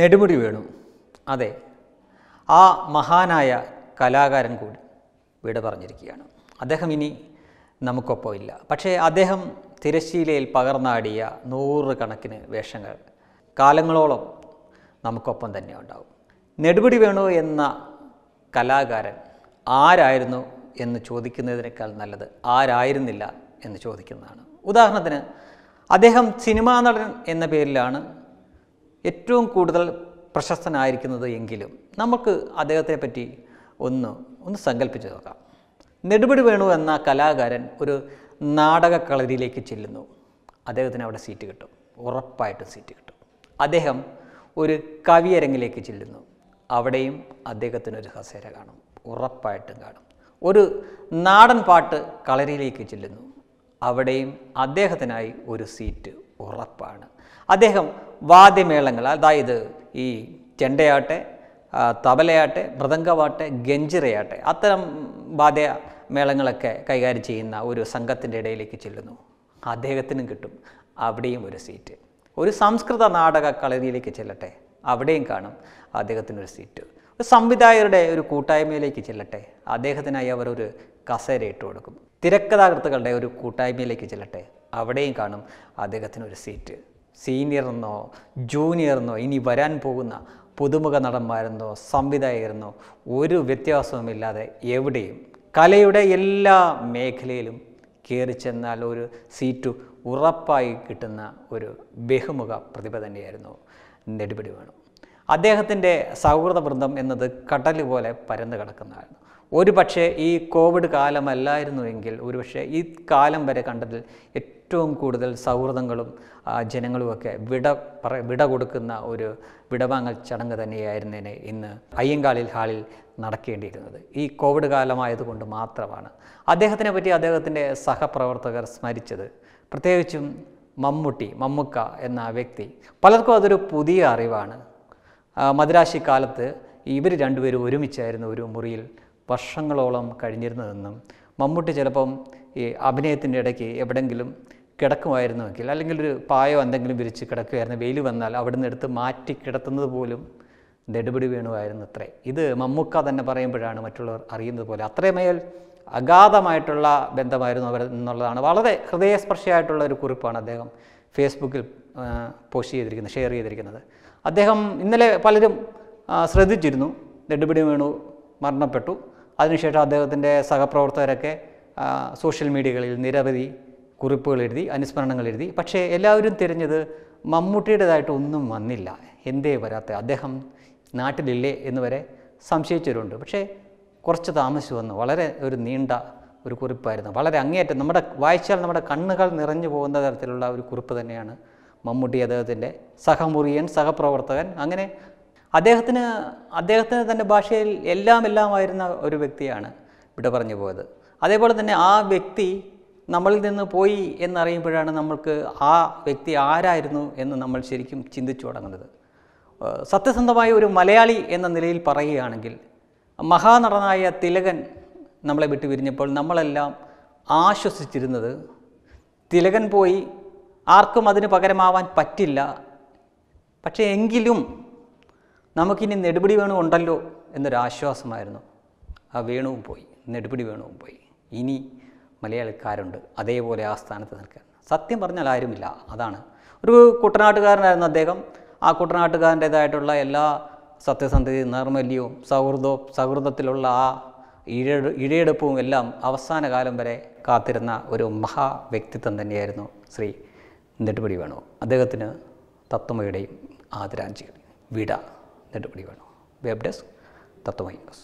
നെടുമുടി വേണു അതെ ആ മഹാനായ കലാകാരൻ കൂടി വീട് പറഞ്ഞിരിക്കുകയാണ് അദ്ദേഹം ഇനി നമുക്കൊപ്പം ഇല്ല പക്ഷേ അദ്ദേഹം തിരശ്ശീലയിൽ പകർന്നാടിയ നൂറുകണക്കിന് വേഷങ്ങൾ കാലങ്ങളോളം നമുക്കൊപ്പം തന്നെ ഉണ്ടാവും നെടുപിടി വേണു എന്ന കലാകാരൻ ആരായിരുന്നു എന്ന് ചോദിക്കുന്നതിനേക്കാൾ നല്ലത് ആരായിരുന്നില്ല എന്ന് ചോദിക്കുന്നതാണ് ഉദാഹരണത്തിന് അദ്ദേഹം സിനിമാ നടൻ എന്ന പേരിലാണ് ഏറ്റവും കൂടുതൽ പ്രശസ്തനായിരിക്കുന്നത് എങ്കിലും നമുക്ക് അദ്ദേഹത്തെ പറ്റി ഒന്ന് ഒന്ന് സങ്കല്പിച്ചു നോക്കാം നെടുപടി വേണു എന്ന കലാകാരൻ ഒരു നാടക കളരിയിലേക്ക് ചെല്ലുന്നു അദ്ദേഹത്തിന് അവിടെ സീറ്റ് കിട്ടും ഉറപ്പായിട്ടും സീറ്റ് കിട്ടും അദ്ദേഹം ഒരു കവിയരങ്ങിലേക്ക് ചെല്ലുന്നു അവിടെയും അദ്ദേഹത്തിനൊരു ഹസേര കാണും ഉറപ്പായിട്ടും കാണും ഒരു നാടൻ പാട്ട് കളരിയിലേക്ക് ചെല്ലുന്നു അവിടെയും അദ്ദേഹത്തിനായി ഒരു സീറ്റ് ഉറപ്പാണ് അദ്ദേഹം വാദ്യമേളങ്ങൾ അതായത് ഈ ചെണ്ടയാട്ടെ തബലയാട്ടെ മൃദംഗവാട്ടെ ഗഞ്ചിറയാട്ടെ അത്തരം വാദ്യ മേളങ്ങളൊക്കെ കൈകാര്യം ചെയ്യുന്ന ഒരു സംഘത്തിൻ്റെ ഇടയിലേക്ക് ചെല്ലുന്നു അദ്ദേഹത്തിനും കിട്ടും അവിടെയും ഒരു സീറ്റ് ഒരു സംസ്കൃത നാടക കളരിയിലേക്ക് ചെല്ലട്ടെ അവിടെയും കാണും അദ്ദേഹത്തിനൊരു സീറ്റ് ഒരു സംവിധായകരുടെ ഒരു കൂട്ടായ്മയിലേക്ക് ചെല്ലട്ടെ അദ്ദേഹത്തിനായി അവർ ഒരു കസേര ഇട്ട് കൊടുക്കും തിരക്കഥാകൃത്തുക്കളുടെ ഒരു കൂട്ടായ്മയിലേക്ക് ചെല്ലട്ടെ അവിടെയും കാണും അദ്ദേഹത്തിന് ഒരു സീറ്റ് ജൂനിയർ എന്നോ ഇനി വരാൻ പോകുന്ന പുതുമുഖ നടന്മാരെന്നോ സംവിധായകരെന്നോ ഒരു വ്യത്യാസവുമില്ലാതെ എവിടെയും കലയുടെ എല്ലാ മേഖലയിലും കയറി ചെന്നാൽ ഒരു സീറ്റ് ഉറപ്പായി കിട്ടുന്ന ഒരു ബഹുമുഖ പ്രതിഭ തന്നെയായിരുന്നു നെടുപിടി വേണു അദ്ദേഹത്തിൻ്റെ സൗഹൃദ വൃന്ദം എന്നത് കടൽ പോലെ പരന്നു കിടക്കുന്നതായിരുന്നു ഒരു പക്ഷേ ഈ കോവിഡ് കാലമല്ലായിരുന്നുവെങ്കിൽ ഒരുപക്ഷെ ഈ കാലം വരെ കണ്ടതിൽ ഏറ്റവും കൂടുതൽ സൗഹൃദങ്ങളും ജനങ്ങളുമൊക്കെ വിട പറ വിട കൊടുക്കുന്ന ഒരു വിടവാങ്ങൽ ചടങ്ങ് തന്നെയായിരുന്നതിന് ഇന്ന് അയ്യങ്കാളിൽ ഹാളിൽ നടക്കേണ്ടിയിരുന്നത് ഈ കോവിഡ് കാലമായതുകൊണ്ട് മാത്രമാണ് അദ്ദേഹത്തിനെ പറ്റി അദ്ദേഹത്തിൻ്റെ സഹപ്രവർത്തകർ സ്മരിച്ചത് പ്രത്യേകിച്ചും മമ്മൂട്ടി മമ്മുക്ക എന്ന വ്യക്തി പലർക്കും അതൊരു പുതിയ അറിവാണ് മദ്രാശി കാലത്ത് ഇവർ രണ്ടുപേരും ഒരുമിച്ചായിരുന്നു ഒരു മുറിയിൽ വർഷങ്ങളോളം കഴിഞ്ഞിരുന്നതെന്നും മമ്മൂട്ടി ചിലപ്പം ഈ അഭിനയത്തിൻ്റെ ഇടയ്ക്ക് എവിടെയെങ്കിലും കിടക്കുമായിരുന്നുവെങ്കിൽ അല്ലെങ്കിൽ ഒരു പായോ എന്തെങ്കിലും വിരിച്ച് കിടക്കുമായിരുന്നു വെയിൽ വന്നാൽ അവിടുന്ന് എടുത്ത് മാറ്റി കിടത്തുന്നത് പോലും നെടുപിടി വീണുമായിരുന്നു അത്രേ ഇത് മമ്മൂക്ക തന്നെ പറയുമ്പോഴാണ് മറ്റുള്ളവർ അറിയുന്നത് പോലെ അത്രമേൽ അഗാധമായിട്ടുള്ള ബന്ധമായിരുന്നു അവർ എന്നുള്ളതാണ് വളരെ ഹൃദയസ്പർശിയായിട്ടുള്ള ഒരു കുറിപ്പാണ് അദ്ദേഹം ഫേസ്ബുക്കിൽ പോസ്റ്റ് ചെയ്തിരിക്കുന്നത് ഷെയർ ചെയ്തിരിക്കുന്നത് അദ്ദേഹം ഇന്നലെ പലരും ശ്രദ്ധിച്ചിരുന്നു നെടുപിടി വേണു മരണപ്പെട്ടു അതിനുശേഷം അദ്ദേഹത്തിൻ്റെ സഹപ്രവർത്തകരൊക്കെ സോഷ്യൽ മീഡിയകളിൽ നിരവധി കുറിപ്പുകൾ എഴുതി അനുസ്മരണങ്ങൾ എഴുതി പക്ഷേ എല്ലാവരും തിരഞ്ഞത് മമ്മൂട്ടിയുടേതായിട്ടൊന്നും ഒന്നും വന്നില്ല എന്തേ വരാത്ത അദ്ദേഹം നാട്ടിലില്ലേ എന്ന് വരെ സംശയിച്ചവരുണ്ട് പക്ഷേ കുറച്ച് താമസിച്ചു വന്നു വളരെ ഒരു നീണ്ട ഒരു കുറിപ്പായിരുന്നു വളരെ അങ്ങേയറ്റം നമ്മുടെ വായിച്ചാൽ നമ്മുടെ കണ്ണുകൾ നിറഞ്ഞു പോകുന്ന തരത്തിലുള്ള ഒരു കുറിപ്പ് തന്നെയാണ് മമ്മൂട്ടി അദ്ദേഹത്തിൻ്റെ സഹമുറിയൻ സഹപ്രവർത്തകൻ അങ്ങനെ അദ്ദേഹത്തിന് അദ്ദേഹത്തിന് തൻ്റെ ഭാഷയിൽ എല്ലാം എല്ലാമായിരുന്ന ഒരു വ്യക്തിയാണ് ഇവിടെ പറഞ്ഞു പോയത് അതേപോലെ തന്നെ ആ വ്യക്തി നമ്മളിൽ നിന്ന് പോയി എന്നറിയുമ്പോഴാണ് നമ്മൾക്ക് ആ വ്യക്തി ആരായിരുന്നു എന്ന് നമ്മൾ ശരിക്കും ചിന്തിച്ചു തുടങ്ങുന്നത് സത്യസന്ധമായ ഒരു മലയാളി എന്ന നിലയിൽ പറയുകയാണെങ്കിൽ മഹാനടനായ തിലകൻ നമ്മളെ വിട്ടു പിരിഞ്ഞപ്പോൾ നമ്മളെല്ലാം ആശ്വസിച്ചിരുന്നത് തിലകൻ പോയി ആർക്കും അതിന് പകരമാവാൻ പറ്റില്ല പക്ഷേ എങ്കിലും നമുക്കിനി നെടുപിടി വേണു ഉണ്ടല്ലോ എന്നൊരാശ്വാസമായിരുന്നു ആ വേണുവും പോയി നെടുപിടി വേണുവും പോയി ഇനി മലയാളിക്കാരുണ്ട് അതേപോലെ ആ സ്ഥാനത്ത് നിൽക്കാൻ സത്യം പറഞ്ഞാൽ ആരുമില്ല അതാണ് ഒരു കുട്ടനാട്ടുകാരനായിരുന്നു അദ്ദേഹം ആ കുട്ടനാട്ടുകാരൻ്റേതായിട്ടുള്ള എല്ലാ സത്യസന്ധതയും നൈർമല്യവും സൗഹൃദവും സൗഹൃദത്തിലുള്ള ആ ഇഴ ഇഴയെടുപ്പും എല്ലാം അവസാന കാലം വരെ കാത്തിരുന്ന ഒരു മഹാ വ്യക്തിത്വം തന്നെയായിരുന്നു ശ്രീ നെടുപടി വേണു അദ്ദേഹത്തിന് തത്വമയുടെയും ആദരാഞ്ജലി വിട தட்டுப்படி வேணும் வெப் டெஸ்க் தத்துவம் யூஸ்